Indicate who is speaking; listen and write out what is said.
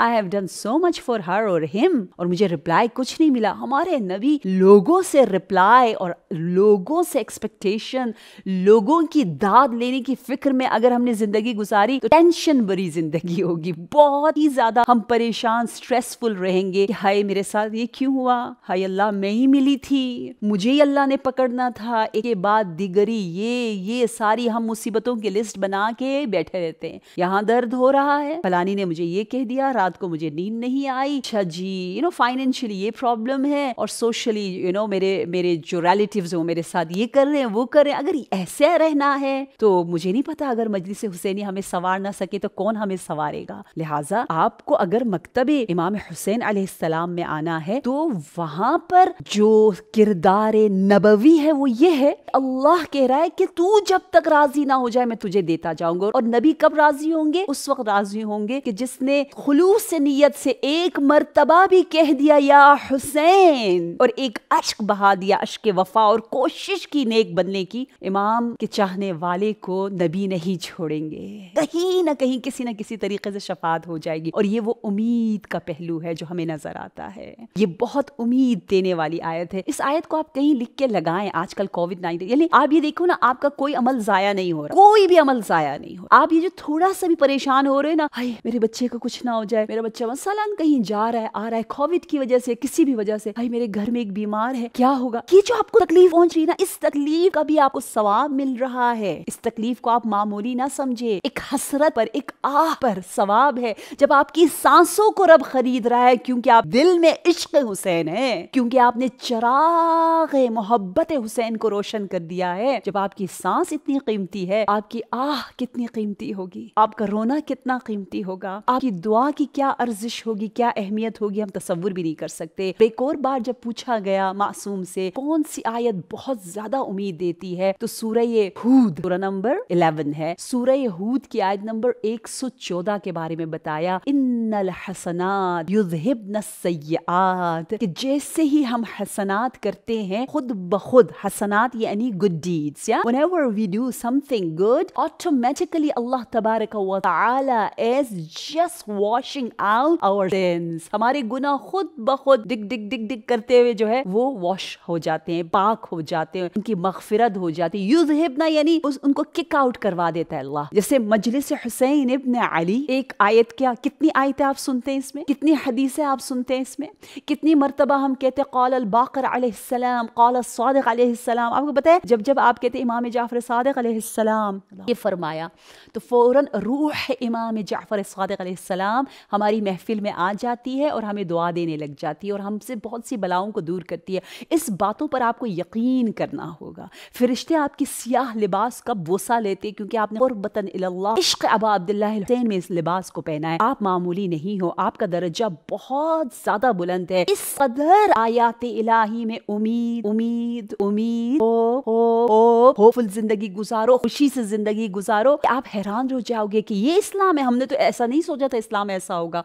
Speaker 1: I have done so much for her और him और मुझे रिप्लाई कुछ नहीं मिला हमारे नबी लोगों से रिप्लाई और लोगों से एक्सपेक्टेशन लोगों की दाद लेने की फिक्र में अगर हमने जिंदगी गुजारी तो टेंशन भरी जिंदगी होगी बहुत ही ज्यादा हम परेशान स्ट्रेसफुल रहेंगे कि हाय मेरे साथ ये क्यों हुआ हाय अल्लाह मैं ही मिली थी मुझे ही अल्लाह ने पकड़ना था एक के बाद दिगरी ये ये सारी हम मुसीबतों की लिस्ट बना के बैठे रहते हैं यहाँ दर्द हो रहा है फलानी ने मुझे ये कह दिया रात रात को मुझे नींद नहीं आई अच्छा जी यू नो फाइनेंशियली ये प्रॉब्लम है और सोशली यू नो मेरे मेरे जो रेलेटिव है वो मेरे साथ ये कर रहे हैं वो कर रहे हैं अगर ऐसे रहना है तो मुझे नहीं पता अगर मजलिस हुसैनी हमें सवार ना सके तो कौन हमें सवारेगा लिहाजा आपको अगर मकतब इमाम हुसैन आसलाम में आना है तो वहां पर जो किरदार नबवी है वो ये है अल्लाह कह रहा है कि तू जब तक राजी ना हो जाए मैं तुझे देता जाऊंगा और नबी कब राजी होंगे उस वक्त राजी होंगे कि जिसने खलूस उस नीयत से एक मरतबा भी कह दिया या हुसैन और एक अश्क बहा दिया अश्क वफा और कोशिश की नेक बनने की इमाम के चाहने वाले को नबी नहीं छोड़ेंगे कहीं ना कहीं किसी ना किसी तरीके से शफात हो जाएगी और ये वो उम्मीद का पहलू है जो हमें नजर आता है ये बहुत उम्मीद देने वाली आयत है इस आयत को आप कहीं लिख के लगाएं आजकल कोविड नाइनटीन यानी आप ये देखो ना आपका कोई अमल जाया नहीं हो रहा कोई भी अमल जाया नहीं हो आप ये जो थोड़ा सा भी परेशान हो रहे ना हाय मेरे बच्चे को कुछ ना हो जाए जाए मेरा बच्चा मसलन कहीं जा रहा है आ रहा है कोविड की वजह से किसी भी वजह से भाई मेरे घर में एक बीमार है क्या होगा ये जो आपको तकलीफ पहुंच रही ना इस तकलीफ का भी आपको सवाब मिल रहा है इस तकलीफ को आप मामूली ना समझे एक हसरत पर एक आह पर सवाब है जब आपकी सांसों को रब खरीद रहा है क्योंकि आप दिल में इश्क हुसैन है क्योंकि आपने चराग मोहब्बत हुसैन को रोशन कर दिया है जब आपकी सांस इतनी कीमती है आपकी आह कितनी कीमती होगी आपका रोना कितना कीमती होगा आपकी दुआ की क्या अर्जिश होगी क्या अहमियत होगी हम तस्वुर भी नहीं कर सकते एक और बार जब पूछा गया मासूम से कौन सी आयत बहुत ज्यादा उम्मीद देती है तो सूरह हूद नंबर इलेवन है सूर्य हूद की आयत नंबर एक सौ चौदह के बारे में बताया इन हसनात युजहिब सयात कि जैसे ही हम हसनात करते हैं खुद ब खुद हसनात यानी गुड डीड्स या whenever we do something good automatically Allah tabaraka wa ta'ala is just washing out our sins हमारे गुना खुद ब खुद दिग दिग दिग दिग करते हुए जो है वो वॉश हो जाते हैं पाक हो जाते हैं उनकी मगफिरत हो जाती है यूज हिबना यानी उस उनको किक आउट करवा देता है अल्लाह जैसे मजलिस हुसैन इबन अली एक आयत क्या कितनी आयतें आप सुनते हैं इसमें कितनी हदीसें आप सुनते हैं इसमें कितनी मरतबा हम कहते हैं कौल बाकर अलैहिस्सलाम कौल अल सादिक अलैहिस्सलाम आपको पता है जब जब आप कहते हैं इमाम जाफर सादिक अलैहिस्सलाम ये फरमाया तो फौरन रूह इमाम जाफर सादिक अलैहिस्सलाम हमारी महफिल में आ जाती है और हमें दुआ देने लग जाती है और हमसे बहुत सी बलाओं को दूर करती है इस बातों पर आपको यकीन करना होगा फरिश्ते आपकी सियाह लिबास का बोसा लेते हैं क्योंकि आपने और बतन इश्क अबा अब्दुल्लासैन में इस लिबास को पहना है आप मामूली नहीं हो आपका दर्जा बहुत ज्यादा बुलंद है इस कदर आयात इलाही में उम्मीद उम्मीद उम्मीद हो ओ हो होपफुल जिंदगी गुजारो खुशी से जिंदगी गुजारो आप हैरान रह जाओगे कि ये इस्लाम है हमने तो ऐसा नहीं सोचा था इस्लाम ऐसा auga